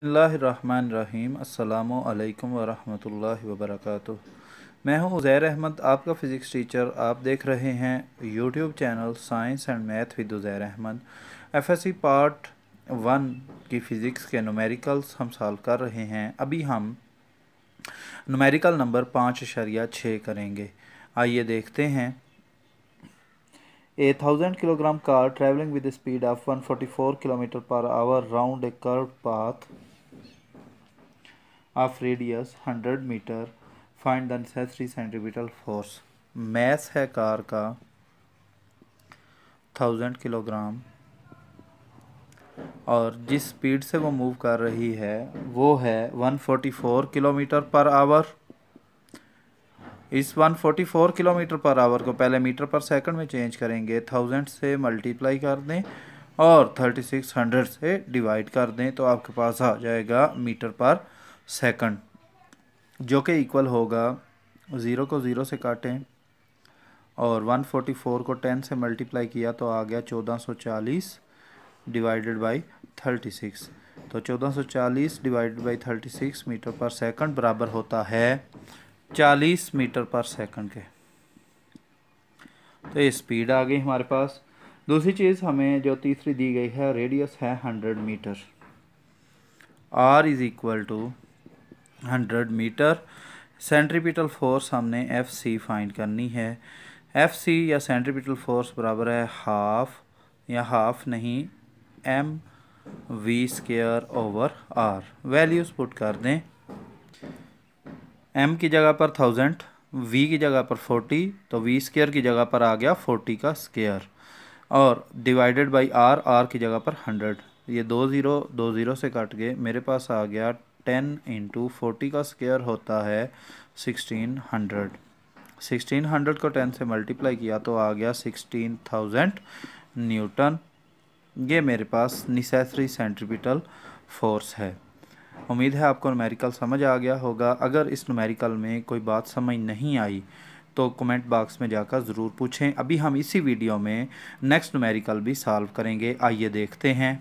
अस्सलाम वालेकुम रहमतुल्लाहि व मैं हूं उज़ैर अहमद आपका फ़िज़िक्स टीचर आप देख रहे हैं YouTube channel science and math with Uzair Ahmed FSc part one की फ़िज़िक्स के नुमेरिकल्स हम सॉल्व कर रहे हैं अभी हम नुमेरिकल नंबर पाँच शरिया छः करेंगे आइए देखते हैं thousand kilogram car car with speed of one forty four kilometre per hour round a curve path of radius 100 meter find the necessary centripetal force mass है कार का 1000 किलोग्राम और जिस स्पीड से वो मूव कर रही है वो है 144 किलोमीटर पर आवर इस 144 किलोमीटर पर आवर को पहले मीटर पर सेकंड में चेंज करेंगे थाउजेंड से मल्टीप्लाई कर दें और 3600 से डिवाइड कर दें तो आपके पास आ जाएगा मीटर पर सेकंड जो कि इक्वल होगा ज़ीरो को ज़ीरो से काटें और वन फोर को टेन से मल्टीप्लाई किया तो आ गया चौदह सौ चालीस डिवाइडेड बाई थर्टी सिक्स तो चौदह सौ चालीस divided by thirty six metre per second बराबर होता है चालीस मीटर पर सेकंड के तो ये स्पीड आ गई हमारे पास दूसरी चीज़ हमें जो तीसरी दी गई है रेडियस है hundred metre R is equal to hundred metre centripetal force हमने एफ सी फाइंड करनी है एफ सी या सेंट्रीपिटल फोर्स बराबर है हाफ या हाफ नहीं M V square over R values put कर दें एम की जगह पर थाउजेंड वी की जगह पर फोर्टी तो वी स्केयर की जगह पर आ गया फोर्टी का स्केयर और डिवाइडेड बाई आर आर की जगह पर हंड्रेड ये दो ज़ीरो दो ज़ीरो से कट गए मेरे पास आ गया टेन इंटू फोर्टी का स्क्वायर होता है सिक्सटीन हंड्रेड सिक्सटीन हंड्रेड को टेन से मल्टीप्लाई किया तो आ गया सिक्सटीन थाउजेंड न्यूटन ये मेरे पास निसेसरी सेंट्रीपिटल फोर्स है उम्मीद है आपको नुमेरिकल समझ आ गया होगा अगर इस नुमेरिकल में कोई बात समझ नहीं आई तो कमेंट बॉक्स में जाकर ज़रूर पूछें अभी हम इसी वीडियो में नेक्स्ट नुमेरिकल भी सॉल्व करेंगे आइए देखते हैं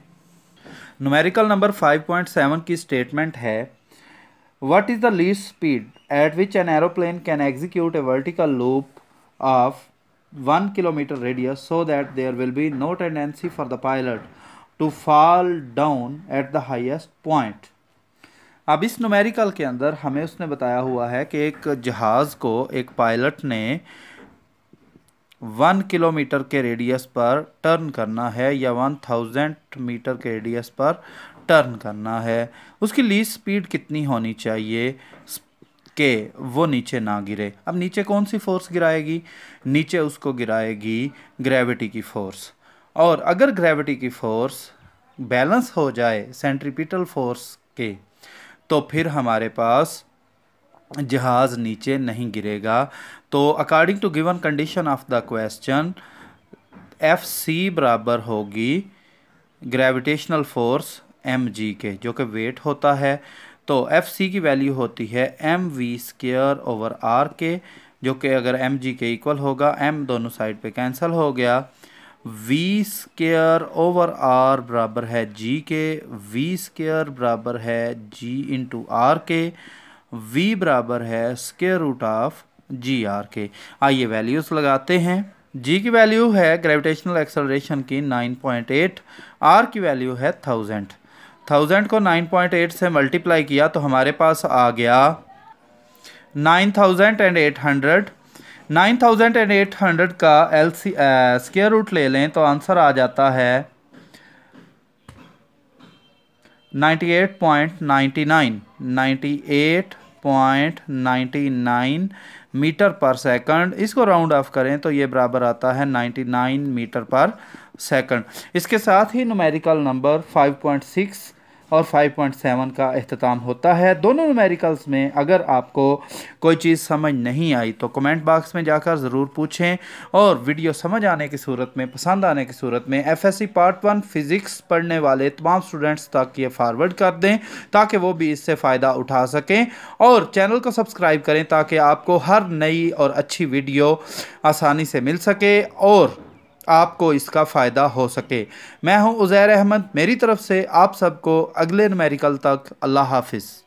नोमेरिकल नंबर 5.7 की स्टेटमेंट है what is the least speed at which an aeroplane can execute a vertical loop of one kilometre radius so that there will be no tendency for the pilot to fall down at the highest point अब इस numerical के अंदर हमें उसने बताया हुआ है कि एक जहाज़ को एक पायलट ने वन किलोमीटर के रेडियस पर टर्न करना है या वन थाउजेंड मीटर के रेडियस पर टर्न करना है उसकी लीज स्पीड कितनी होनी चाहिए के वो नीचे ना गिरे अब नीचे कौन सी फोर्स गिराएगी नीचे उसको गिराएगी ग्रेविटी की फोर्स और अगर ग्रेविटी की फोर्स बैलेंस हो जाए सेंट्रीपिटल फोर्स के तो फिर हमारे पास जहाज़ नीचे नहीं गिरेगा तो according to given condition of the question F C बराबर होगी ग्रेविटेशनल फोर्स एम जी के जो कि वेट होता है तो एफ सी की वैल्यू होती है M V square over R के जो कि अगर एम जी के इक्वल होगा एम दोनों साइड पे कैंसिल हो गया वी स्केयर ओवर आर बराबर है जी के वी स्केयर बराबर है जी इंटू आर के v बराबर है square root of G R के आइए वैल्यूज़ लगाते हैं जी की वैल्यू है ग्रेविटेशनल एक्सलेशन की 9.8 आर की वैल्यू है थाउजेंड थाउजेंड को 9.8 से मल्टीप्लाई किया तो हमारे पास आ गया एंड एट हंड्रेड का एल सी स्केयर रूट ले लें तो आंसर आ जाता है 98.99 मीटर पर सेकंड इसको राउंड ऑफ करें तो ये बराबर आता है 99 मीटर पर सेकंड इसके साथ ही नुमेरिकल नंबर 5.6 और 5.7 का अहतमाम होता है दोनों नुमेरिकल्स में अगर आपको कोई चीज़ समझ नहीं आई तो कमेंट बॉक्स में जाकर ज़रूर पूछें और वीडियो समझ आने की सूरत में पसंद आने की सूरत में F S C part one physics पढ़ने वाले तमाम स्टूडेंट्स तक ये फारवर्ड कर दें ताकि वो भी इससे फ़ायदा उठा सकें और चैनल को सब्सक्राइब करें ताकि आपको हर नई और अच्छी वीडियो आसानी से मिल सके और आपको इसका फ़ायदा हो सके मैं हूं उज़ैर अहमद मेरी तरफ से आप सबको अगले नमेरिकल तक अल्लाह हाफिज़